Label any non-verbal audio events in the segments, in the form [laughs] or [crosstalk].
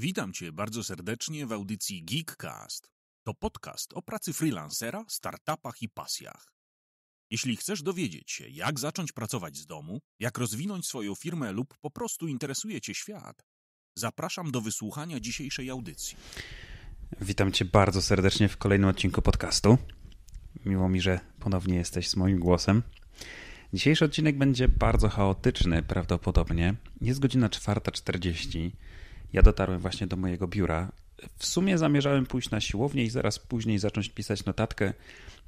Witam Cię bardzo serdecznie w audycji Geekcast. To podcast o pracy freelancera, startupach i pasjach. Jeśli chcesz dowiedzieć się, jak zacząć pracować z domu, jak rozwinąć swoją firmę lub po prostu interesuje Cię świat, zapraszam do wysłuchania dzisiejszej audycji. Witam Cię bardzo serdecznie w kolejnym odcinku podcastu. Miło mi, że ponownie jesteś z moim głosem. Dzisiejszy odcinek będzie bardzo chaotyczny prawdopodobnie. Jest godzina 4.40 ja dotarłem właśnie do mojego biura. W sumie zamierzałem pójść na siłownię i zaraz później zacząć pisać notatkę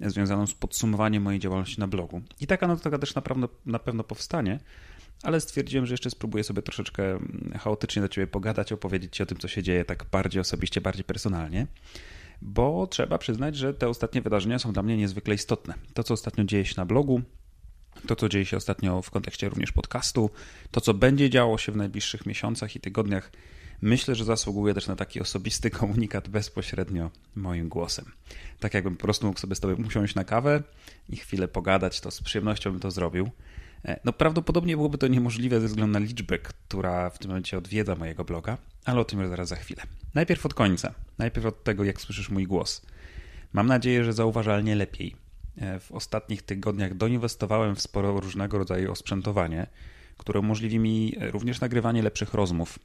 związaną z podsumowaniem mojej działalności na blogu. I taka notatka też na pewno, na pewno powstanie, ale stwierdziłem, że jeszcze spróbuję sobie troszeczkę mm, chaotycznie do ciebie pogadać, opowiedzieć ci o tym, co się dzieje tak bardziej osobiście, bardziej personalnie bo trzeba przyznać, że te ostatnie wydarzenia są dla mnie niezwykle istotne. To, co ostatnio dzieje się na blogu, to, co dzieje się ostatnio w kontekście również podcastu, to, co będzie działo się w najbliższych miesiącach i tygodniach, myślę, że zasługuje też na taki osobisty [laughs] komunikat bezpośrednio moim głosem. Tak jakbym po prostu mógł sobie z Tobą usiąść na kawę i chwilę pogadać, to z przyjemnością bym to zrobił. E, no prawdopodobnie byłoby to niemożliwe ze względu na liczbę, która w tym momencie odwiedza mojego bloga, ale o tym już zaraz za chwilę. Najpierw od końca, najpierw od tego, jak słyszysz mój głos. Mam nadzieję, że zauważalnie lepiej. E, w ostatnich tygodniach doinwestowałem w sporo różnego rodzaju osprzętowanie, które umożliwi mi również nagrywanie lepszych rozmów,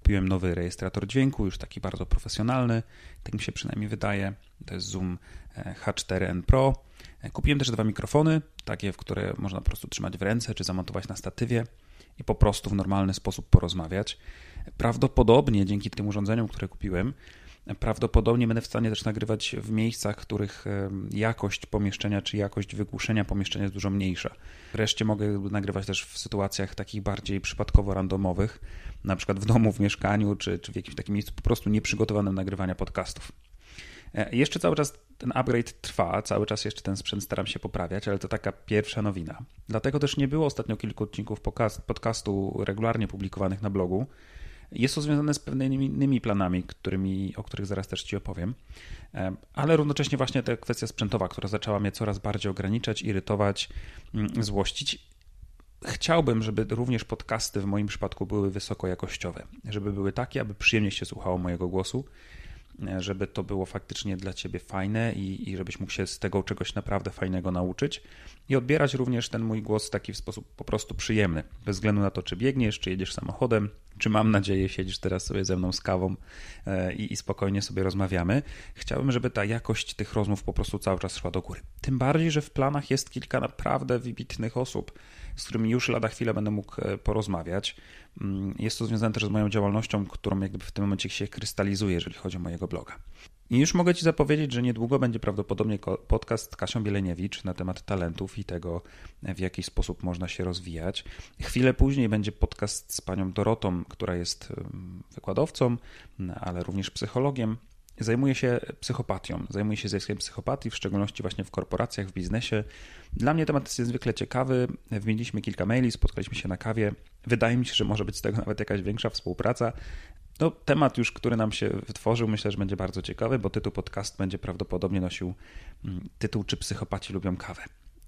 Kupiłem nowy rejestrator dźwięku, już taki bardzo profesjonalny, tak mi się przynajmniej wydaje. To jest Zoom e, H4n Pro. E, kupiłem też dwa mikrofony, takie, w które można po prostu trzymać w ręce czy zamontować na statywie i po prostu w normalny sposób porozmawiać. Prawdopodobnie dzięki tym urządzeniom, które kupiłem, Prawdopodobnie będę w stanie też nagrywać w miejscach, w których jakość pomieszczenia czy jakość wygłuszenia pomieszczenia jest dużo mniejsza. Wreszcie mogę nagrywać też w sytuacjach takich bardziej przypadkowo randomowych, na przykład w domu, w mieszkaniu czy, czy w jakimś takim miejscu po prostu nieprzygotowanym nagrywania podcastów. E, jeszcze cały czas ten upgrade trwa, cały czas jeszcze ten sprzęt staram się poprawiać, ale to taka pierwsza nowina. Dlatego też nie było ostatnio kilku odcinków podcastu regularnie publikowanych na blogu. Jest to związane z pewnymi innymi planami, którymi, o których zaraz też Ci opowiem, ale równocześnie właśnie ta kwestia sprzętowa, która zaczęła mnie coraz bardziej ograniczać, irytować, mm, złościć. Chciałbym, żeby również podcasty w moim przypadku były wysokojakościowe, żeby były takie, aby przyjemnie się słuchało mojego głosu, E, żeby to było faktycznie dla ciebie fajne i, i żebyś mógł się z tego czegoś naprawdę fajnego nauczyć. I odbierać również ten mój głos w taki sposób po prostu przyjemny, bez względu na to, czy biegniesz, czy jedziesz samochodem, czy mam nadzieję siedzisz teraz sobie ze mną z kawą e, i, i spokojnie sobie rozmawiamy. Chciałbym, żeby ta jakość tych rozmów po prostu cały czas szła do góry. Tym bardziej, że w planach jest kilka naprawdę wybitnych osób z którymi już lada chwilę będę mógł e, porozmawiać. Mm, jest to związane też z moją działalnością, którą jakby w tym momencie się krystalizuje, jeżeli chodzi o mojego bloga. I już mogę Ci zapowiedzieć, że niedługo będzie prawdopodobnie podcast Kasią Bieleniewicz na temat talentów i tego, w jaki sposób można się rozwijać. Chwilę później będzie podcast z panią Dorotą, która jest wykładowcą, no, ale również psychologiem zajmuje się psychopatią, zajmuje się zjawiskiem psychopatii, w szczególności właśnie w korporacjach, w biznesie. Dla mnie temat jest niezwykle ciekawy. Wymieniliśmy kilka maili, spotkaliśmy się na kawie. Wydaje mi się, że może być z tego nawet jakaś większa współpraca. No, temat już, który nam się wytworzył, myślę, że będzie bardzo ciekawy, bo tytuł podcast będzie prawdopodobnie nosił mm, tytuł Czy psychopaci lubią kawę?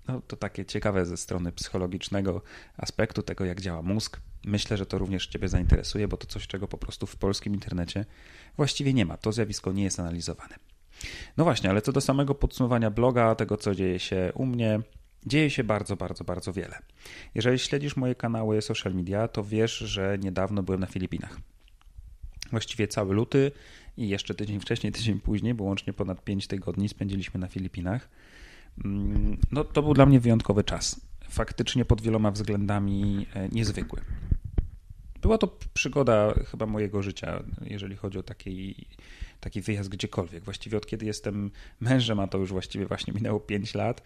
No, to takie ciekawe ze strony psychologicznego aspektu tego, jak działa mózg. Myślę, że to również Ciebie zainteresuje, bo to coś, czego po prostu w polskim internecie właściwie nie ma. To zjawisko nie jest analizowane. No właśnie, ale co do samego podsumowania bloga, tego co dzieje się u mnie, dzieje się bardzo, bardzo, bardzo wiele. Jeżeli śledzisz moje kanały social media, to wiesz, że niedawno byłem na Filipinach. Właściwie cały luty i jeszcze tydzień wcześniej, tydzień później, bo łącznie ponad 5 tygodni spędziliśmy na Filipinach. Mm, no, to był dla mnie wyjątkowy czas. Faktycznie pod wieloma względami e, niezwykły. Była to przygoda chyba mojego życia, jeżeli chodzi o taki, taki wyjazd gdziekolwiek. Właściwie od kiedy jestem mężem, a to już właściwie właśnie minęło 5 lat,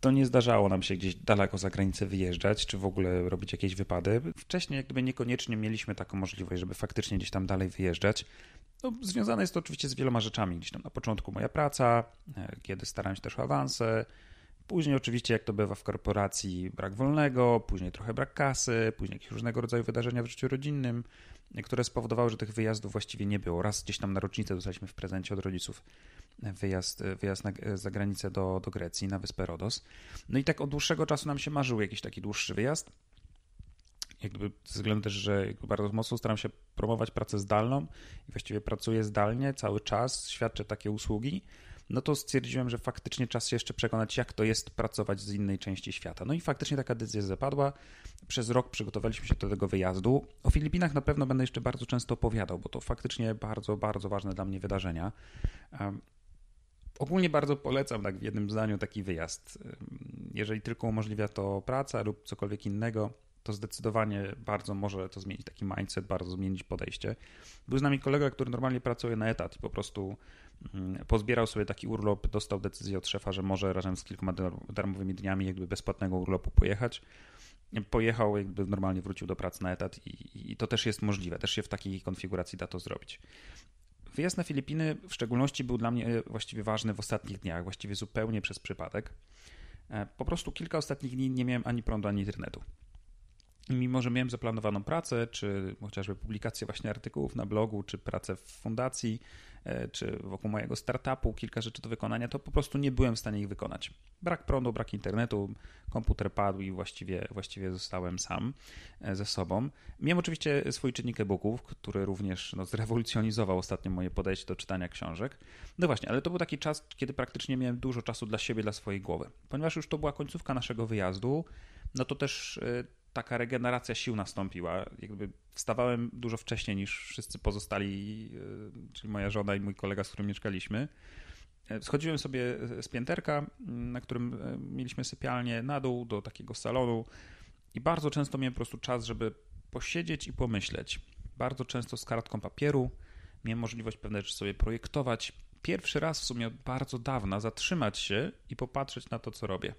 to nie zdarzało nam się gdzieś daleko za granicę wyjeżdżać, czy w ogóle robić jakieś wypady. Wcześniej jakby niekoniecznie mieliśmy taką możliwość, żeby faktycznie gdzieś tam dalej wyjeżdżać. No, związane jest to oczywiście z wieloma rzeczami. Gdzieś tam na początku moja praca, e, kiedy starałem się też o awanse, później oczywiście jak to bywa w korporacji brak wolnego, później trochę brak kasy, później jakieś różnego rodzaju wydarzenia w życiu rodzinnym, e, które spowodowały, że tych wyjazdów właściwie nie było. Raz gdzieś tam na rocznicę dostaliśmy w prezencie od rodziców e, wyjazd, wyjazd na, za granicę do, do Grecji, na wyspę Rodos. No i tak od dłuższego czasu nam się marzył jakiś taki dłuższy wyjazd jakby ze względu też, że bardzo mocno staram się promować pracę zdalną i właściwie pracuję zdalnie cały czas, świadczę takie usługi, no to stwierdziłem, że faktycznie czas się jeszcze przekonać, jak to jest pracować z innej części świata. No i faktycznie taka decyzja zapadła. Przez rok przygotowaliśmy się do tego wyjazdu. O Filipinach na pewno będę jeszcze bardzo często opowiadał, bo to faktycznie bardzo, bardzo ważne dla mnie wydarzenia. Ogólnie bardzo polecam, tak w jednym zdaniu, taki wyjazd. Jeżeli tylko umożliwia to praca lub cokolwiek innego, to zdecydowanie bardzo może to zmienić taki mindset, bardzo zmienić podejście. Był z nami kolega, który normalnie pracuje na etat i po prostu mm, pozbierał sobie taki urlop, dostał decyzję od szefa, że może razem z kilkoma darmowymi dniami jakby bezpłatnego urlopu pojechać. Pojechał, jakby normalnie wrócił do pracy na etat i, i to też jest możliwe, też się w takiej konfiguracji da to zrobić. Wyjazd na Filipiny w szczególności był dla mnie e, właściwie ważny w ostatnich dniach, właściwie zupełnie przez przypadek. E, po prostu kilka ostatnich dni nie miałem ani prądu, ani internetu mimo że miałem zaplanowaną pracę, czy chociażby publikację właśnie artykułów na blogu, czy pracę w fundacji, e, czy wokół mojego startupu, kilka rzeczy do wykonania, to po prostu nie byłem w stanie ich wykonać. Brak prądu, brak internetu, komputer padł i właściwie, właściwie zostałem sam e, ze sobą. Miałem oczywiście swój czynnik e-booków, który również no, zrewolucjonizował ostatnio moje podejście do czytania książek. No właśnie, ale to był taki czas, kiedy praktycznie miałem dużo czasu dla siebie, dla swojej głowy. Ponieważ już to była końcówka naszego wyjazdu, no to też e, taka regeneracja sił nastąpiła. Jakby wstawałem dużo wcześniej niż wszyscy pozostali, e, czyli moja żona i mój kolega, z którym mieszkaliśmy. E, schodziłem sobie z pięterka, mm, na którym e, mieliśmy sypialnię, na dół do takiego salonu i bardzo często miałem po prostu czas, żeby posiedzieć i pomyśleć. Bardzo często z kartką papieru miałem możliwość pewne rzeczy sobie projektować. Pierwszy raz w sumie od bardzo dawna zatrzymać się i popatrzeć na to, co robię.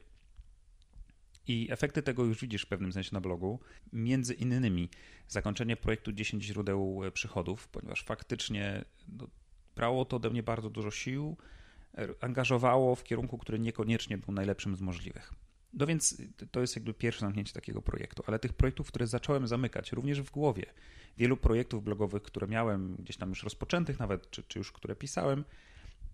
I efekty tego już widzisz w pewnym sensie na blogu. Między innymi zakończenie projektu 10 źródeł e, przychodów, ponieważ faktycznie no, brało to ode mnie bardzo dużo sił, e, angażowało w kierunku, który niekoniecznie był najlepszym z możliwych. No więc e, to jest jakby pierwsze zamknięcie takiego projektu, ale tych projektów, które zacząłem zamykać, również w głowie, wielu projektów blogowych, które miałem gdzieś tam już rozpoczętych nawet, czy, czy już które pisałem,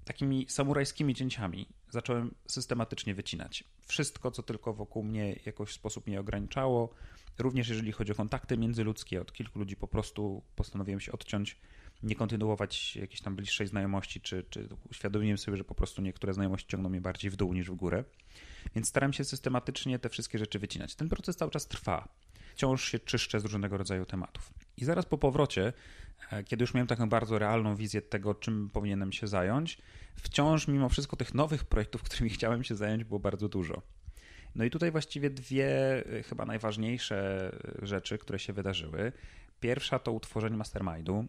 takimi samurajskimi cięciami zacząłem systematycznie wycinać wszystko, co tylko wokół mnie jakoś w sposób mnie ograniczało. Również jeżeli chodzi o kontakty międzyludzkie, od kilku ludzi po prostu postanowiłem się odciąć, nie kontynuować jakiejś tam bliższej znajomości, czy, czy uświadomiłem sobie, że po prostu niektóre znajomości ciągną mnie bardziej w dół niż w górę. Więc staram się systematycznie te wszystkie rzeczy wycinać. Ten proces cały czas trwa. Wciąż się czyszczę z różnego rodzaju tematów. I zaraz po powrocie, e, kiedy już miałem taką bardzo realną wizję tego, czym powinienem się zająć, wciąż mimo wszystko tych nowych projektów, [laughs] którymi chciałem się zająć, było bardzo dużo. No i tutaj właściwie dwie e, chyba najważniejsze e, rzeczy, które się wydarzyły. Pierwsza to utworzenie mastermindu.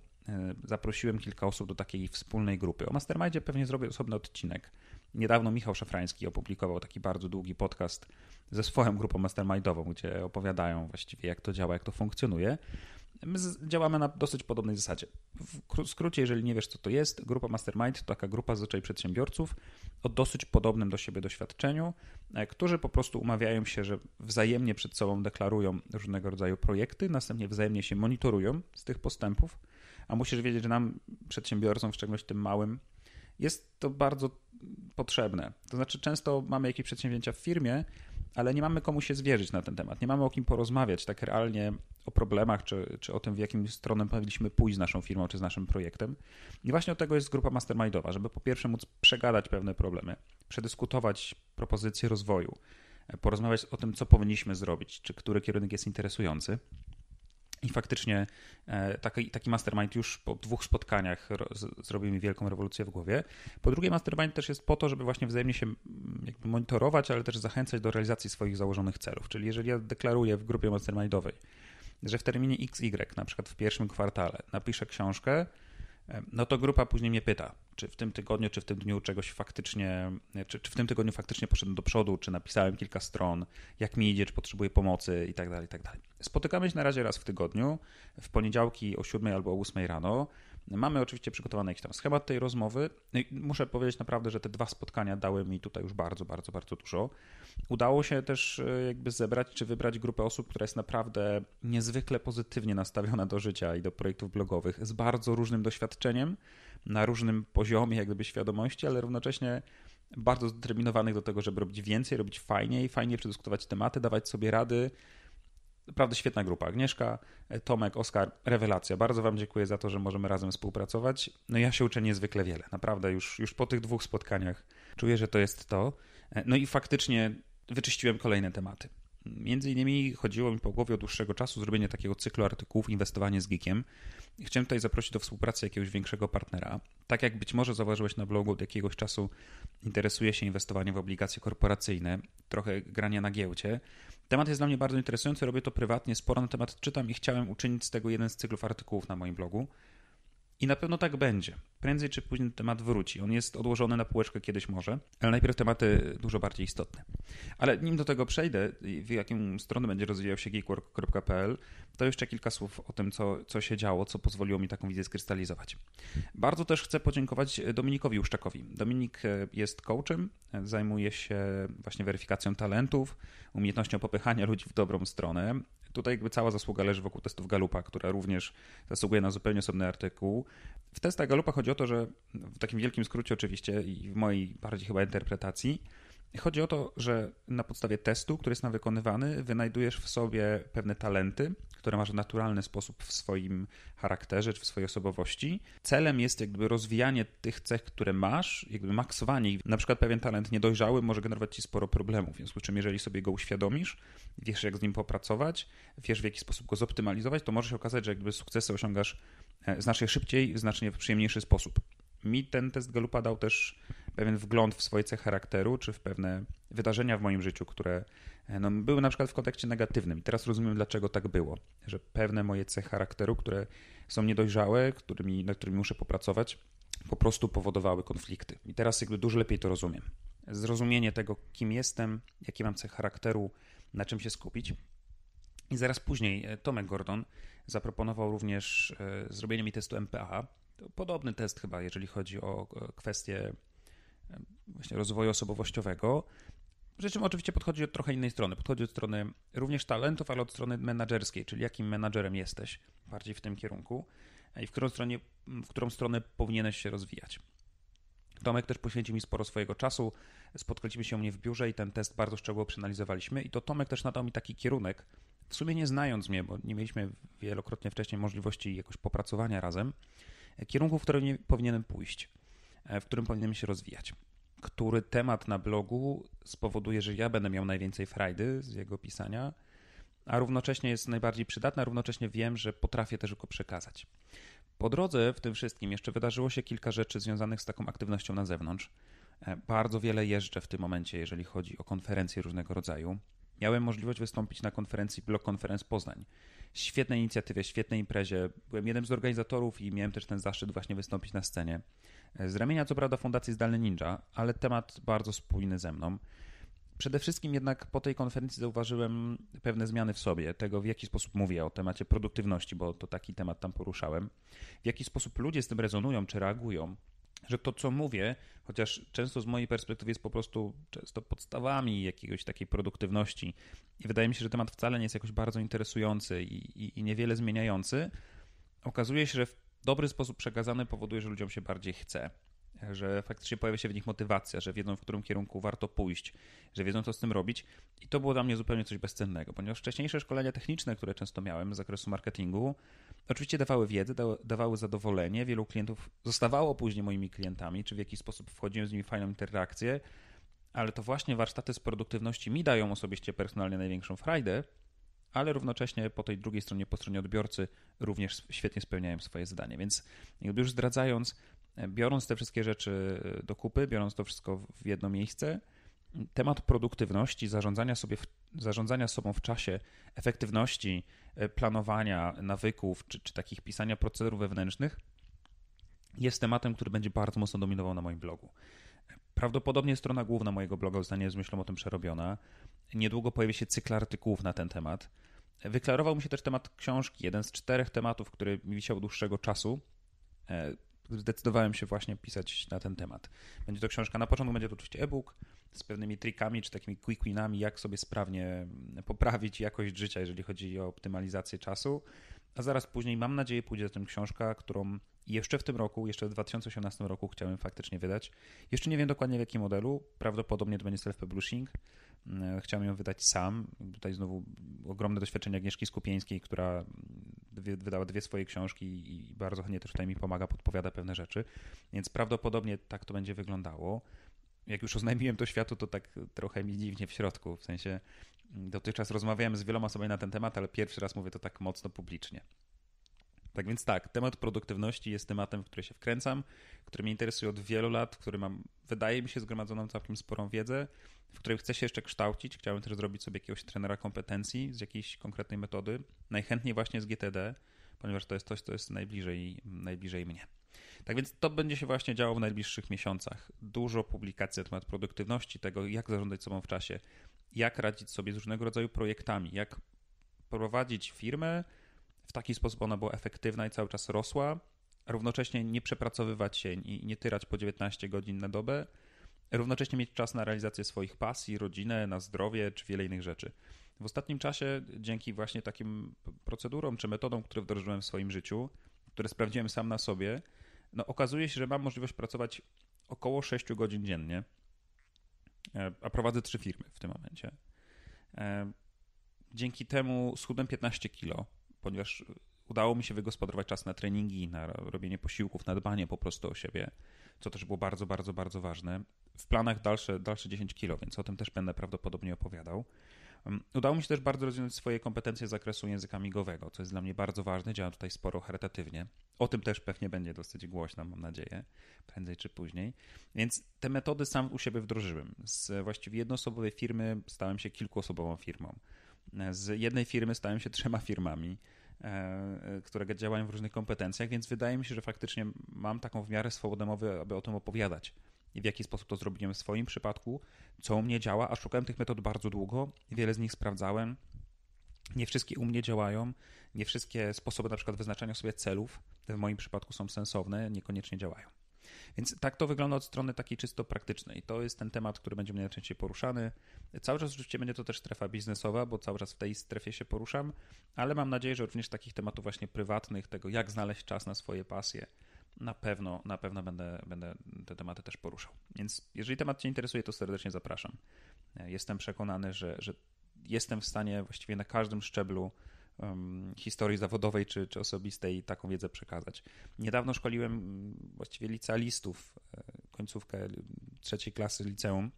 Zaprosiłem kilka osób do takiej wspólnej grupy. O mastermindzie pewnie zrobię osobny odcinek. Niedawno Michał Szafrański opublikował taki bardzo długi podcast ze swoją grupą mastermindową, gdzie opowiadają właściwie jak to działa, jak to funkcjonuje. My działamy na dosyć podobnej zasadzie. W skrócie, jeżeli nie wiesz, co to jest, grupa Mastermind to taka grupa zazwyczaj przedsiębiorców o dosyć podobnym do siebie doświadczeniu, e, którzy po prostu umawiają się, że wzajemnie przed sobą deklarują różnego rodzaju projekty, następnie wzajemnie się monitorują z tych postępów, a musisz wiedzieć, że nam, przedsiębiorcom, w szczególności tym małym, jest to bardzo potrzebne. To znaczy, często mamy jakieś przedsięwzięcia w firmie, ale nie mamy komu się zwierzyć na ten temat. Nie mamy o kim porozmawiać tak realnie o problemach, czy, czy o tym, w jakim stronę powinniśmy pójść z naszą firmą, czy z naszym projektem. I właśnie od tego jest grupa mastermindowa, żeby po pierwsze móc przegadać pewne problemy, przedyskutować propozycje rozwoju, e, porozmawiać o tym, co powinniśmy zrobić, czy który kierunek jest interesujący. I faktycznie e, taki, taki mastermind już po dwóch spotkaniach zrobił mi wielką rewolucję w głowie. Po drugie, mastermind też jest po to, żeby właśnie wzajemnie się mm, jakby monitorować, ale też zachęcać do realizacji swoich założonych celów. Czyli jeżeli ja deklaruję w grupie mastermindowej, że w terminie XY, na przykład w pierwszym kwartale, napiszę książkę, e, no to grupa później mnie pyta, czy w tym tygodniu, czy w tym dniu czegoś faktycznie, czy, czy w tym tygodniu faktycznie poszedłem do przodu, czy napisałem kilka stron, jak mi idzie, czy potrzebuję pomocy i tak dalej, i tak dalej. Spotykamy się na razie raz w tygodniu, w poniedziałki o 7 albo o 8 rano. Mamy oczywiście przygotowany jakiś tam schemat tej rozmowy. Muszę powiedzieć naprawdę, że te dwa spotkania dały mi tutaj już bardzo, bardzo, bardzo dużo. Udało się też e, jakby zebrać czy wybrać grupę osób, która jest naprawdę niezwykle pozytywnie nastawiona do życia i do projektów blogowych, z bardzo różnym doświadczeniem, na różnym poziomie jakby świadomości, ale równocześnie bardzo zdeterminowanych do tego, żeby robić więcej, robić fajniej, fajnie przedyskutować tematy, dawać sobie rady, Naprawdę świetna grupa. Agnieszka, Tomek, Oskar, rewelacja. Bardzo Wam dziękuję za to, że możemy razem współpracować. No ja się uczę niezwykle wiele. Naprawdę już, już po tych dwóch spotkaniach czuję, że to jest to. No i faktycznie wyczyściłem kolejne tematy. Między innymi chodziło mi po głowie od dłuższego czasu zrobienie takiego cyklu artykułów Inwestowanie z Geekiem. Chciałem tutaj zaprosić do współpracy jakiegoś większego partnera. Tak jak być może zauważyłeś na blogu od jakiegoś czasu, interesuję się inwestowaniem w obligacje korporacyjne, trochę grania na giełdzie. Temat jest dla mnie bardzo interesujący, robię to prywatnie, sporo na temat czytam i chciałem uczynić z tego jeden z cyklów artykułów na moim blogu. I na pewno tak będzie. Prędzej czy później temat wróci. On jest odłożony na półeczkę kiedyś może, ale najpierw tematy dużo bardziej istotne. Ale nim do tego przejdę, w jaką stronę będzie rozwijał się geekwork.pl, to jeszcze kilka słów o tym, co, co się działo, co pozwoliło mi taką wizję skrystalizować. Bardzo też chcę podziękować Dominikowi Uszczakowi. Dominik e, jest coachem, e, zajmuje się właśnie weryfikacją talentów, umiejętnością popychania ludzi w dobrą stronę. Tutaj jakby cała zasługa leży wokół testów Galupa, która również zasługuje na zupełnie osobny artykuł. W testach Galupa chodzi o to, że w takim wielkim skrócie oczywiście i w mojej bardziej chyba interpretacji, chodzi o to, że na podstawie testu, który jest nam wykonywany, wynajdujesz w sobie pewne talenty, które masz w naturalny sposób w swoim charakterze czy w swojej osobowości. Celem jest jakby rozwijanie tych cech, które masz, jakby maksowanie ich. Na przykład pewien talent niedojrzały może generować ci sporo problemów, w związku z czym jeżeli sobie go uświadomisz, wiesz jak z nim popracować, wiesz w jaki sposób go zoptymalizować, to może się okazać, że jakby sukcesy osiągasz e, znacznie szybciej, w znacznie przyjemniejszy sposób. Mi ten test Galupa dał też pewien wgląd w swoje cechy charakteru, czy w pewne wydarzenia w moim życiu, które e, no, były na przykład w kontekście negatywnym. I teraz rozumiem, dlaczego tak było, że pewne moje cechy charakteru, które są niedojrzałe, którymi, nad którymi muszę popracować, po prostu powodowały konflikty. I teraz jakby dużo lepiej to rozumiem. Zrozumienie tego, kim jestem, jakie mam cechy charakteru, na czym się skupić. I zaraz później e, Tomek Gordon zaproponował również e, zrobienie mi testu MPA. podobny test chyba, jeżeli chodzi o kwestie właśnie rozwoju osobowościowego. Przy czym oczywiście podchodzi od trochę innej strony. Podchodzi od strony również talentów, ale od strony menedżerskiej, czyli jakim menadżerem jesteś bardziej w tym kierunku i w którą, stronie, w którą stronę powinieneś się rozwijać. Tomek też poświęcił mi sporo swojego czasu. Spotkaliśmy się u mnie w biurze i ten test bardzo szczegółowo przeanalizowaliśmy. I to Tomek też nadał mi taki kierunek, w sumie nie znając mnie, bo nie mieliśmy wielokrotnie wcześniej możliwości jakoś popracowania razem, kierunku, w którym powinienem pójść. E, w którym powinienem się rozwijać. Który temat na blogu spowoduje, że ja będę miał najwięcej frajdy z jego pisania, a równocześnie jest najbardziej przydatny, a równocześnie wiem, że potrafię też go przekazać. Po drodze w tym wszystkim jeszcze wydarzyło się kilka rzeczy związanych z taką aktywnością na zewnątrz. E, bardzo wiele jeżdżę w tym momencie, jeżeli chodzi o konferencje różnego rodzaju. Miałem możliwość wystąpić na konferencji Blog Conference Poznań. Świetnej inicjatywie, świetnej imprezie. Byłem jednym z organizatorów i miałem też ten zaszczyt właśnie wystąpić na scenie. Z ramienia co prawda Fundacji Zdalny Ninja, ale temat bardzo spójny ze mną. Przede wszystkim jednak po tej konferencji zauważyłem pewne zmiany w sobie, tego w jaki sposób mówię o temacie produktywności, bo to taki temat tam poruszałem, w jaki sposób ludzie z tym rezonują czy reagują, że to co mówię, chociaż często z mojej perspektywy jest po prostu często podstawami jakiegoś takiej produktywności i wydaje mi się, że temat wcale nie jest jakoś bardzo interesujący i, i, i niewiele zmieniający, okazuje się, że w dobry sposób przekazany powoduje, że ludziom się bardziej chce że faktycznie pojawia się w nich motywacja, że wiedzą, w którym kierunku warto pójść, że wiedzą, co z tym robić. I to było dla mnie zupełnie coś bezcennego, ponieważ wcześniejsze szkolenia techniczne, które często miałem z zakresu marketingu, oczywiście dawały wiedzę, dawały zadowolenie. Wielu klientów zostawało później moimi klientami, czy w jakiś sposób wchodziłem z nimi w fajną interakcję, ale to właśnie warsztaty z produktywności mi dają osobiście personalnie największą frajdę, ale równocześnie po tej drugiej stronie, po stronie odbiorcy, również świetnie spełniają swoje zadanie. Więc już zdradzając, e, biorąc te wszystkie rzeczy e, do kupy, biorąc to wszystko w jedno miejsce, temat produktywności, zarządzania, sobie w, zarządzania sobą w czasie, efektywności, e, planowania nawyków czy, czy takich pisania procedur wewnętrznych jest tematem, który będzie bardzo mocno dominował na moim blogu. Prawdopodobnie strona główna mojego bloga zostanie z myślą o tym przerobiona. Niedługo pojawi się cykl artykułów na ten temat. Wyklarował mi się też temat książki, jeden z czterech tematów, który mi wisiał dłuższego czasu. E, zdecydowałem się właśnie pisać na ten temat. Będzie to książka, na początku będzie to oczywiście e-book z pewnymi trikami czy takimi quick winami, jak sobie sprawnie poprawić jakość życia, jeżeli chodzi o optymalizację czasu. A zaraz później, mam nadzieję, pójdzie za tym książka, którą i jeszcze w tym roku, jeszcze w 2018 roku chciałem faktycznie wydać. Jeszcze nie wiem dokładnie w jakim modelu. Prawdopodobnie to będzie self-publishing. Mm, e, chciałem ją wydać sam. Tutaj znowu ogromne doświadczenie Agnieszki Skupieńskiej, która wydała dwie swoje książki i bardzo chętnie też tutaj mi pomaga, podpowiada pewne rzeczy. Więc prawdopodobnie tak to będzie wyglądało. Jak już oznajmiłem to światu, to tak trochę mi dziwnie w środku. W sensie mm, dotychczas rozmawiałem z wieloma osobami na ten temat, ale pierwszy raz mówię to tak mocno publicznie. Tak więc tak, temat produktywności jest tematem, w który się wkręcam, który mnie interesuje od wielu lat, który mam, wydaje mi się, zgromadzoną całkiem sporą wiedzę, w której chcę się jeszcze kształcić. Chciałbym też zrobić sobie jakiegoś trenera kompetencji z jakiejś konkretnej metody. Najchętniej właśnie z GTD, ponieważ to jest coś, co jest najbliżej, najbliżej mnie. Tak więc to będzie się właśnie działo w najbliższych miesiącach. Dużo publikacji na temat produktywności, tego jak zarządzać sobą w czasie, jak radzić sobie z różnego rodzaju projektami, jak prowadzić firmę, w taki sposób ona była efektywna i cały czas rosła. Równocześnie nie przepracowywać się i nie tyrać po 19 godzin na dobę. Równocześnie mieć czas na realizację swoich pasji, rodzinę, na zdrowie czy wiele innych rzeczy. W ostatnim czasie, dzięki właśnie takim procedurom czy metodom, które wdrożyłem w swoim życiu, które sprawdziłem sam na sobie, no okazuje się, że mam możliwość pracować około 6 godzin dziennie, e, a prowadzę trzy firmy w tym momencie. E, dzięki temu schudłem 15 kilo, ponieważ udało mi się wygospodarować czas na treningi, na robienie posiłków, na dbanie po prostu o siebie, co też było bardzo, bardzo, bardzo ważne. W planach dalsze, dalsze 10 kilo, więc o tym też będę prawdopodobnie opowiadał. Mm, udało mi się też bardzo rozwinąć swoje kompetencje z zakresu języka migowego, co jest dla mnie bardzo ważne. Działam tutaj sporo charytatywnie. O tym też pewnie będzie dosyć głośno, mam nadzieję, prędzej czy później. Więc te metody sam u siebie wdrożyłem. Z właściwie jednoosobowej firmy stałem się kilkuosobową firmą. Z jednej firmy stałem się [laughs] trzema firmami, e, e, które działają w różnych kompetencjach, więc wydaje mi się, że faktycznie mam taką w miarę swobodę mowy, aby o tym opowiadać i w jaki sposób to zrobiłem w swoim przypadku, co u mnie działa, a szukałem tych metod bardzo długo, wiele z nich sprawdzałem. Nie wszystkie u mnie działają, nie wszystkie sposoby na przykład wyznaczania sobie celów w moim przypadku są sensowne, niekoniecznie działają. Więc tak to wygląda od strony takiej czysto praktycznej. To jest ten temat, który będzie mnie najczęściej poruszany. Cały czas oczywiście będzie to też strefa biznesowa, bo cały czas w tej strefie się poruszam, ale mam nadzieję, że również takich tematów właśnie prywatnych, tego jak znaleźć czas na swoje pasje, na pewno, na pewno będę, będę te tematy też poruszał. Więc jeżeli temat Cię interesuje, to serdecznie zapraszam. Jestem przekonany, że, że jestem w stanie właściwie na każdym szczeblu historii zawodowej czy, czy osobistej taką wiedzę przekazać. Niedawno szkoliłem właściwie licealistów, e, końcówkę trzeciej klasy liceum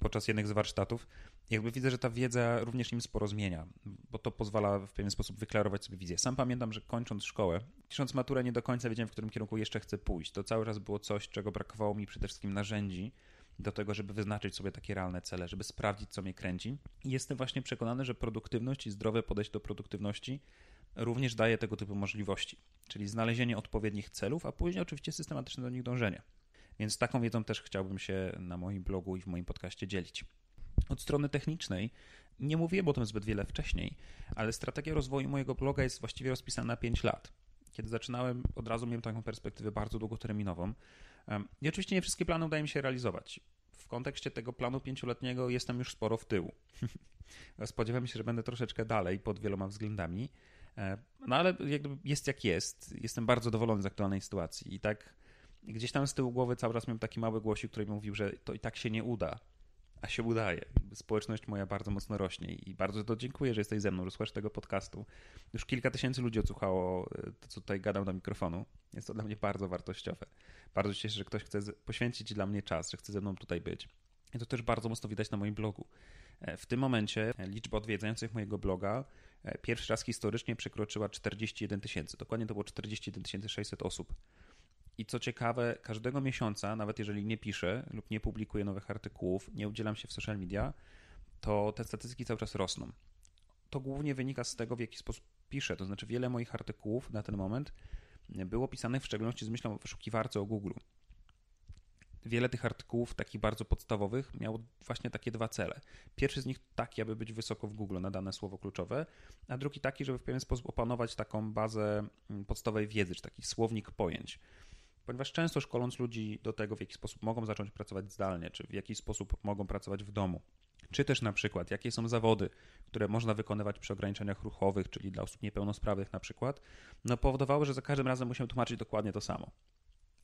podczas jednych z warsztatów. Jakby widzę, że ta wiedza również im sporo zmienia, bo to pozwala w pewien sposób wyklarować sobie wizję. Sam pamiętam, że kończąc szkołę, pisząc maturę, nie do końca wiedziałem, w którym kierunku jeszcze chcę pójść. To cały czas było coś, czego brakowało mi przede wszystkim narzędzi, do tego, żeby wyznaczyć sobie takie realne cele, żeby sprawdzić, co mnie kręci. I jestem właśnie przekonany, że produktywność i zdrowe podejście do produktywności również daje tego typu możliwości, czyli znalezienie odpowiednich celów, a później oczywiście systematyczne do nich dążenie. Więc taką wiedzą też chciałbym się na moim blogu i w moim podcaście dzielić. Od strony technicznej nie mówiłem o tym zbyt wiele wcześniej, ale strategia rozwoju mojego bloga jest właściwie rozpisana na 5 lat. Kiedy zaczynałem, od razu miałem taką perspektywę bardzo długoterminową. I oczywiście nie wszystkie plany udaje mi się realizować. W kontekście tego planu pięcioletniego jestem już sporo w tyłu. [laughs] Spodziewam się, że będę troszeczkę dalej pod wieloma względami, no ale jest jak jest. Jestem bardzo zadowolony z aktualnej sytuacji i tak gdzieś tam z tyłu głowy cały czas miałem taki mały głosik, który mi mówił, że to i tak się nie uda a się udaje. Społeczność moja bardzo mocno rośnie i bardzo to dziękuję, że jesteś ze mną, że słuchasz tego podcastu. Już kilka tysięcy ludzi odsłuchało e, to, co tutaj gadam do mikrofonu. Jest to dla mnie bardzo wartościowe. Bardzo się cieszę, że ktoś chce poświęcić dla mnie czas, że chce ze mną tutaj być. I to też bardzo mocno widać na moim blogu. E, w tym momencie e, liczba odwiedzających mojego bloga pierwszy raz historycznie przekroczyła 41 tysięcy. Dokładnie to było 41 600 osób. I co ciekawe, każdego miesiąca, nawet jeżeli nie piszę lub nie publikuję nowych artykułów, nie udzielam się w social media, to te statystyki cały czas rosną. To głównie wynika z tego, w jaki sposób piszę. To znaczy, wiele moich artykułów na ten moment było pisanych w szczególności z myślą o wyszukiwarce o Google. Wiele tych artykułów, takich bardzo podstawowych, miało właśnie takie dwa cele. Pierwszy z nich taki, aby być wysoko w Google na dane słowo kluczowe, a drugi taki, żeby w pewien sposób opanować taką bazę mm, podstawowej wiedzy, czy taki słownik pojęć. Ponieważ często szkoląc ludzi do tego, w jaki sposób mogą zacząć pracować zdalnie, czy w jaki sposób mogą pracować w domu, czy też na przykład jakie są zawody, które można wykonywać przy ograniczeniach ruchowych, czyli dla osób niepełnosprawnych na przykład, no powodowały, że za każdym razem musiałem tłumaczyć dokładnie to samo.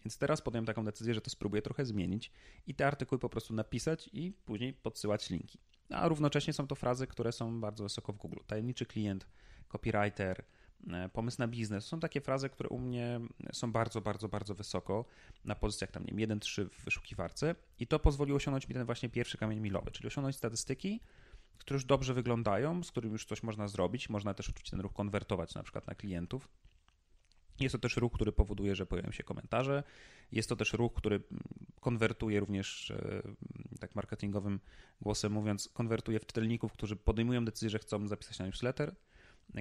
Więc teraz podjąłem taką decyzję, że to spróbuję trochę zmienić i te artykuły po prostu napisać i później podsyłać linki. A równocześnie są to frazy, które są bardzo wysoko w Google. Tajemniczy klient, copywriter, E, pomysł na biznes. Są takie frazy, które u mnie są bardzo, bardzo, bardzo wysoko na pozycjach tam, nie wiem, 1-3 w wyszukiwarce i to pozwoliło osiągnąć mi ten właśnie pierwszy kamień milowy, czyli osiągnąć statystyki, które już dobrze wyglądają, z którymi już coś można zrobić. Można też oczywiście ten ruch konwertować na przykład na klientów. Jest to też ruch, który powoduje, że pojawiają się komentarze. Jest to też ruch, który konwertuje również, e, tak marketingowym głosem mówiąc, konwertuje w czytelników, którzy podejmują decyzję, że chcą zapisać na newsletter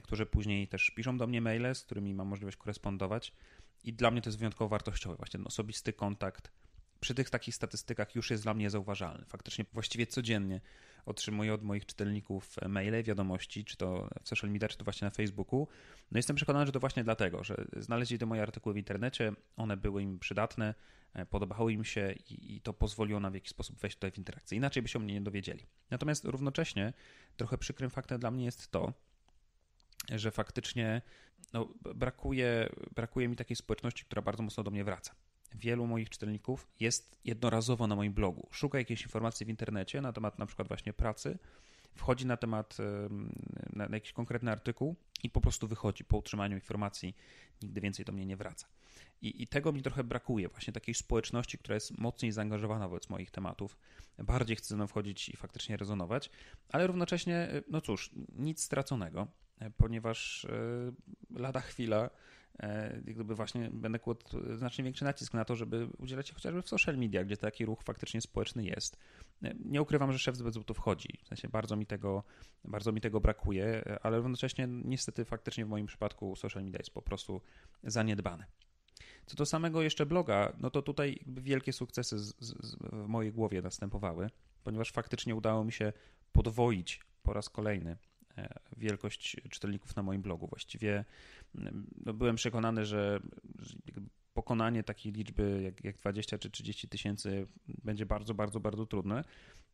którzy później też piszą do mnie maile, z którymi mam możliwość korespondować. I dla mnie to jest wyjątkowo wartościowe, właśnie ten osobisty kontakt przy tych takich statystykach już jest dla mnie zauważalny. Faktycznie właściwie codziennie otrzymuję od moich czytelników e, maile, wiadomości, czy to w social media, czy to właśnie na Facebooku. No jestem przekonany, że to właśnie dlatego, że znaleźli te moje artykuły w internecie, one były im przydatne, e, podobały im się i, i to pozwoliło nam w jakiś sposób wejść tutaj w interakcję. Inaczej by się o mnie nie dowiedzieli. Natomiast równocześnie trochę przykrym faktem dla mnie jest to, że faktycznie no, brakuje, brakuje mi takiej społeczności, która bardzo mocno do mnie wraca. Wielu moich czytelników jest jednorazowo na moim blogu. Szuka jakiejś informacji w internecie na temat na przykład właśnie pracy, wchodzi na temat, na, jakiś konkretny artykuł i po prostu wychodzi po utrzymaniu informacji, nigdy więcej do mnie nie wraca. I, I, tego mi trochę brakuje, właśnie takiej społeczności, która jest mocniej zaangażowana wobec moich tematów, bardziej chce ze mną wchodzić i faktycznie rezonować, ale równocześnie, no cóż, nic straconego. E, ponieważ e, lada chwila e, jak gdyby właśnie będę kładł znacznie większy nacisk na to, żeby udzielać się chociażby w social media, gdzie taki ruch faktycznie społeczny jest. Nie ukrywam, że szef z tu wchodzi. W sensie bardzo mi tego, bardzo mi tego brakuje, ale równocześnie niestety faktycznie w moim przypadku social media jest po prostu zaniedbane. Co do samego jeszcze bloga, no to tutaj wielkie sukcesy z, z, w mojej głowie następowały, ponieważ faktycznie udało mi się podwoić po raz kolejny E, wielkość czytelników na moim blogu. Właściwie mm, no, byłem przekonany, że, że pokonanie takiej liczby jak, jak 20 czy 30 tysięcy będzie bardzo, bardzo, bardzo trudne.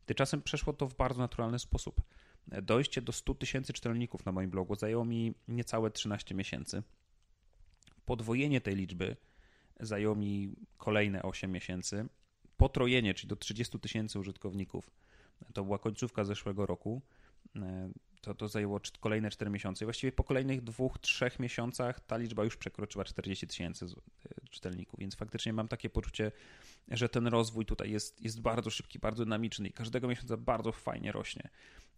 Tymczasem przeszło to w bardzo naturalny sposób. E, dojście do 100 tysięcy czytelników na moim blogu zajęło mi niecałe 13 miesięcy. Podwojenie tej liczby zajęło mi kolejne 8 miesięcy. Potrojenie, czyli do 30 tysięcy użytkowników, to była końcówka zeszłego roku. E, to, to zajęło kolejne 4 miesiące. I właściwie po kolejnych dwóch, trzech miesiącach ta liczba już przekroczyła 40 tysięcy e, czytelników, więc faktycznie mam takie poczucie, że ten rozwój tutaj jest, jest bardzo szybki, bardzo dynamiczny i każdego miesiąca bardzo fajnie rośnie.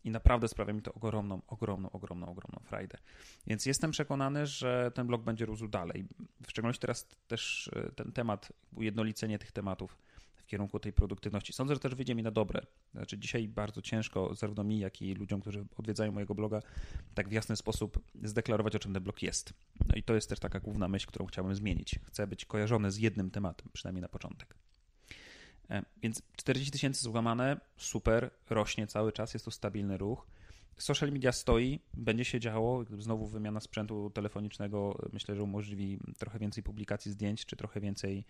I naprawdę sprawia mi to ogromną, ogromną, ogromną, ogromną frajdę. Więc jestem przekonany, że ten blog będzie rósł dalej. W szczególności teraz też e, ten temat, ujednolicenie tych tematów kierunku tej produktywności. Sądzę, że też wyjdzie mi na dobre. Znaczy, dzisiaj bardzo ciężko, zarówno mi, jak i ludziom, którzy odwiedzają mojego bloga, tak w jasny sposób zdeklarować, o czym ten blog jest. No i to jest też taka główna myśl, którą chciałbym zmienić. Chcę być kojarzony z jednym tematem, przynajmniej na początek. E, więc 40 tysięcy złamane, super, rośnie cały czas, jest to stabilny ruch social media stoi, będzie się działo. Znowu wymiana sprzętu telefonicznego myślę, że umożliwi trochę więcej publikacji zdjęć, czy trochę więcej,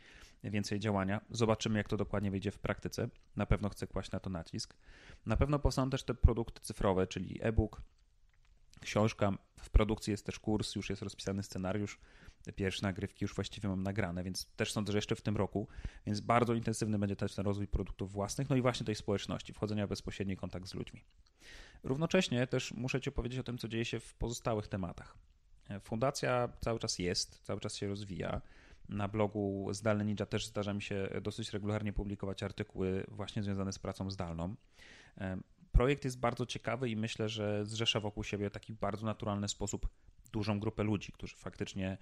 więcej działania. Zobaczymy, jak to dokładnie wyjdzie w praktyce. Na pewno chcę kłaść na to nacisk. Na pewno powstaną też te produkty cyfrowe, czyli e-book, książka. W produkcji jest też kurs, już jest rozpisany scenariusz. Pierwsze nagrywki już właściwie mam nagrane, więc też sądzę, że jeszcze w tym roku. Więc bardzo intensywny będzie też ten rozwój produktów własnych, no i właśnie tej społeczności, wchodzenia w bezpośredni kontakt z ludźmi. Równocześnie też muszę Ci opowiedzieć o tym, co dzieje się w pozostałych tematach. Fundacja cały czas jest, cały czas się rozwija. Na blogu Zdalny Ninja też zdarza mi się dosyć regularnie publikować artykuły właśnie związane z pracą zdalną projekt jest bardzo ciekawy i myślę, że zrzesza wokół siebie w taki bardzo naturalny sposób dużą grupę ludzi, którzy faktycznie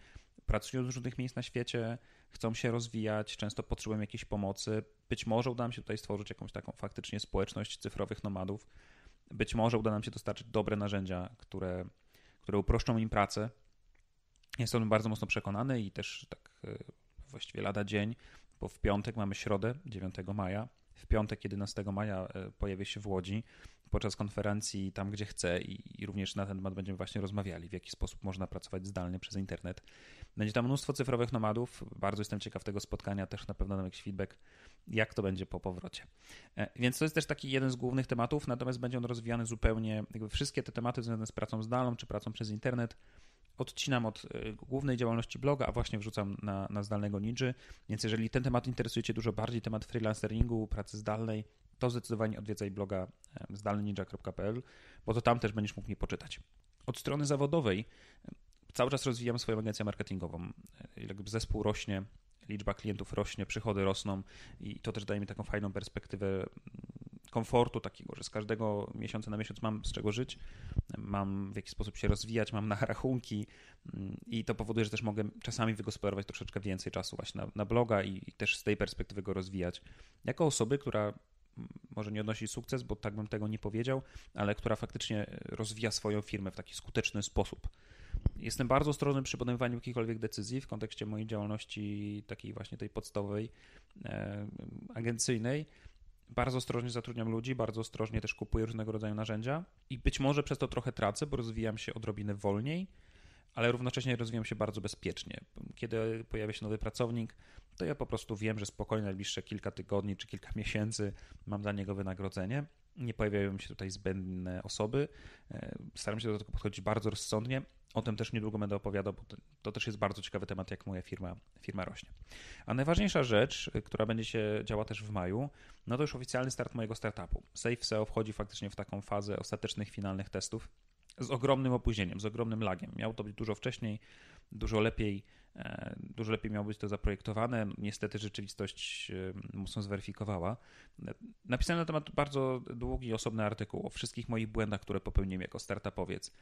pracują z różnych miejsc na świecie, chcą się rozwijać, często potrzebują jakiejś pomocy. Być może uda nam się tutaj stworzyć jakąś taką faktycznie społeczność cyfrowych nomadów. Być może uda nam się dostarczyć dobre narzędzia, które, które uproszczą im pracę. Jestem bardzo mocno przekonany i też tak e, właściwie lada dzień, bo w piątek mamy środę, 9 maja, w piątek 11 maja e, pojawię się w Łodzi podczas konferencji tam, gdzie chcę i, i również na ten temat będziemy właśnie rozmawiali, w jaki sposób można pracować zdalnie przez internet. Będzie tam mnóstwo cyfrowych nomadów, bardzo jestem ciekaw tego spotkania, też na pewno dam jakiś feedback, jak to będzie po powrocie. E, więc to jest też taki jeden z głównych tematów, natomiast będzie on rozwijany zupełnie, jakby wszystkie te tematy związane z pracą zdalną czy pracą przez internet odcinam od e, głównej działalności bloga, a właśnie wrzucam na, na zdalnego ninja. Więc jeżeli ten temat interesuje Cię dużo bardziej, temat freelanceringu, pracy zdalnej, to zdecydowanie odwiedzaj bloga e, zdalnyninja.pl, bo to tam też będziesz mógł mnie poczytać. Od strony zawodowej e, cały czas rozwijam swoją agencję marketingową. Jakby zespół rośnie, liczba klientów rośnie, przychody rosną i to też daje mi taką fajną perspektywę komfortu takiego, że z każdego miesiąca na miesiąc mam z czego żyć, mam w jakiś sposób się rozwijać, mam na [laughs] rachunki mm, i to powoduje, że też mogę czasami wygospodarować troszeczkę więcej czasu właśnie na, na bloga i, i też z tej perspektywy go rozwijać. Jako osoby, która mm, może nie odnosi sukces, bo tak bym tego nie powiedział, ale która faktycznie rozwija swoją firmę w taki skuteczny sposób. Jestem bardzo ostrożny przy podejmowaniu jakichkolwiek decyzji w kontekście mojej działalności takiej właśnie tej podstawowej, e, agencyjnej, bardzo ostrożnie zatrudniam ludzi, bardzo ostrożnie też kupuję różnego rodzaju narzędzia i być może przez to trochę tracę, bo rozwijam się odrobinę wolniej, ale równocześnie rozwijam się bardzo bezpiecznie. Kiedy pojawia się nowy pracownik, to ja po prostu wiem, że spokojnie najbliższe kilka tygodni czy kilka [laughs] miesięcy mam dla niego wynagrodzenie. Nie pojawiają się tutaj zbędne osoby. E, staram się do tego podchodzić bardzo rozsądnie, o tym też niedługo będę opowiadał, bo to też jest bardzo ciekawy temat, jak moja firma, firma rośnie. A najważniejsza rzecz, która będzie się działa też w maju, no to już oficjalny start mojego startupu. SafeSeo wchodzi faktycznie w taką fazę ostatecznych, finalnych testów z ogromnym opóźnieniem, z ogromnym lagiem. Miał to być dużo wcześniej, dużo lepiej E, dużo lepiej miało być to zaprojektowane. Niestety rzeczywistość e, mocno zweryfikowała. Napisałem na temat bardzo długi, osobny artykuł o wszystkich moich błędach, które popełniłem jako startupowiec,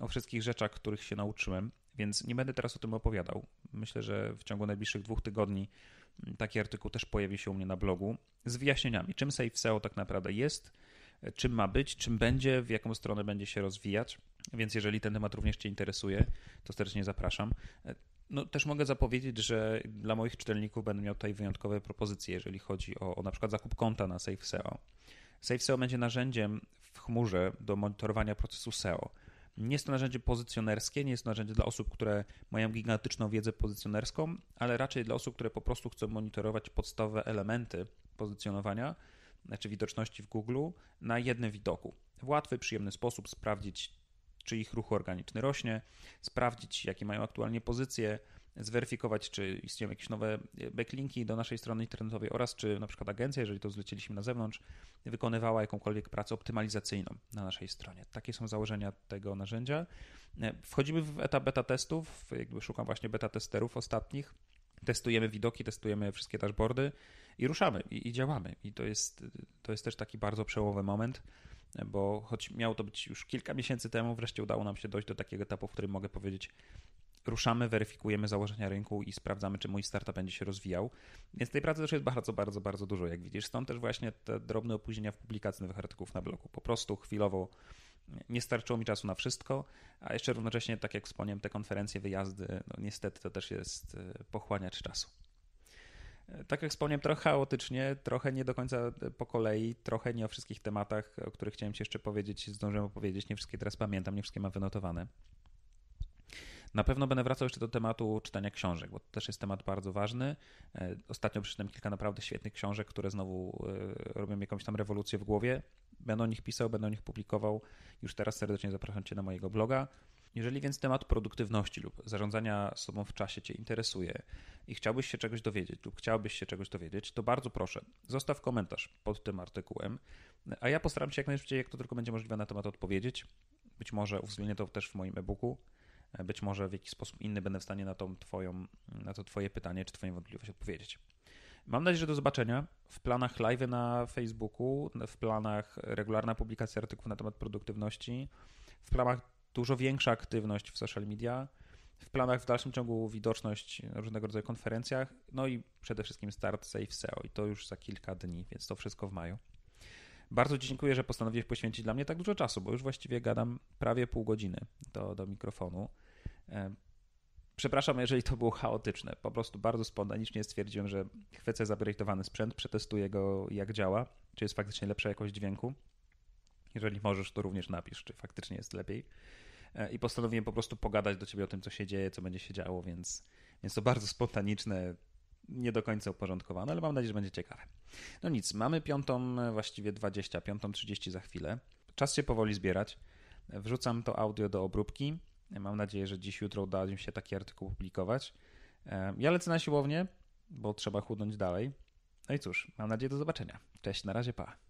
o wszystkich rzeczach, których się nauczyłem, więc nie będę teraz o tym opowiadał. Myślę, że w ciągu najbliższych dwóch tygodni mm, taki artykuł też pojawi się u mnie na blogu z wyjaśnieniami, czym Safe SEO tak naprawdę jest, czym ma być, czym będzie, w jaką stronę będzie się rozwijać. Więc jeżeli ten temat również Cię interesuje, to serdecznie zapraszam. No, też mogę zapowiedzieć, że dla moich czytelników będę miał tutaj wyjątkowe propozycje, jeżeli chodzi o, o na przykład zakup konta na Safe SEO. Safe SEO będzie narzędziem w chmurze do monitorowania procesu SEO. Nie jest to narzędzie pozycjonerskie, nie jest to narzędzie dla osób, które mają gigantyczną wiedzę pozycjonerską, ale raczej dla osób, które po prostu chcą monitorować podstawowe elementy pozycjonowania, znaczy widoczności w Google na jednym widoku. W łatwy, przyjemny sposób sprawdzić, czy ich ruch organiczny rośnie, sprawdzić, jakie mają aktualnie pozycje, zweryfikować, czy istnieją jakieś nowe e, backlinki do naszej strony internetowej oraz czy na przykład agencja, jeżeli to zleciliśmy na zewnątrz, wykonywała jakąkolwiek pracę optymalizacyjną na naszej stronie. Takie są założenia tego narzędzia. E, wchodzimy w etap beta testów, jakby szukam właśnie beta testerów ostatnich. Testujemy widoki, testujemy wszystkie dashboardy i ruszamy i, i działamy. I to jest, to jest też taki bardzo przełomowy moment bo choć miało to być już kilka miesięcy temu, wreszcie udało nam się dojść do takiego etapu, w którym mogę powiedzieć, ruszamy, weryfikujemy założenia rynku i sprawdzamy, czy mój startup będzie się rozwijał. Więc tej pracy też jest bardzo, bardzo, bardzo dużo, jak widzisz. Stąd też właśnie te drobne opóźnienia w publikacji nowych artykułów na blogu. Po prostu chwilowo nie starczyło mi czasu na wszystko, a jeszcze równocześnie, tak jak wspomniałem, te konferencje, wyjazdy, no niestety to też jest e, pochłaniacz czasu. E, tak jak wspomniałem, trochę chaotycznie, trochę nie do końca e, po kolei, trochę nie o wszystkich tematach, o których chciałem Ci jeszcze powiedzieć, zdążyłem opowiedzieć. Nie wszystkie teraz pamiętam, nie wszystkie mam wynotowane. Na pewno będę wracał jeszcze do tematu czytania książek, bo to też jest temat bardzo ważny. E, ostatnio przeczytałem kilka naprawdę świetnych książek, które znowu robią jakąś tam rewolucję w głowie. Będę o nich pisał, będę o nich publikował. Już teraz serdecznie zapraszam Cię na mojego bloga. Jeżeli więc temat produktywności lub zarządzania sobą w czasie Cię interesuje i chciałbyś się czegoś dowiedzieć lub chciałbyś się czegoś dowiedzieć, to bardzo proszę, zostaw komentarz pod tym artykułem, a ja postaram się jak najszybciej, jak to tylko będzie możliwe, na temat odpowiedzieć. Być może uwzględnię to też w moim e-booku, być może w jakiś sposób inny będę w stanie na, tą twoją, na to Twoje pytanie czy Twoją wątpliwość odpowiedzieć. Mam nadzieję, że do zobaczenia w planach live na Facebooku, w planach regularna publikacja artykułów na temat produktywności, w planach dużo większa aktywność w social media, w planach w dalszym ciągu widoczność na różnego rodzaju konferencjach, no i przede wszystkim start Safe SEO i to już za kilka dni, więc to wszystko w maju. Bardzo dziękuję, że postanowiłeś poświęcić dla mnie tak dużo czasu, bo już właściwie gadam prawie pół godziny do, do mikrofonu. E, przepraszam, jeżeli to było chaotyczne. Po prostu bardzo spontanicznie stwierdziłem, że chwycę zaprojektowany sprzęt, przetestuję go, jak działa, czy jest faktycznie lepsza jakość dźwięku. Jeżeli możesz, to również napisz, czy faktycznie jest lepiej. E, I postanowiłem po prostu pogadać do ciebie o tym, co się dzieje, co będzie się działo, więc, więc to bardzo spontaniczne, nie do końca uporządkowane, ale mam nadzieję, że będzie ciekawe. No nic, mamy piątą, e, właściwie 20, piątą 30 za chwilę. Czas się powoli zbierać. E, wrzucam to audio do obróbki. Mam nadzieję, że dziś, jutro uda mi się taki artykuł publikować. Ja lecę na siłownię, bo trzeba chudnąć dalej. No i cóż, mam nadzieję do zobaczenia. Cześć, na razie, pa.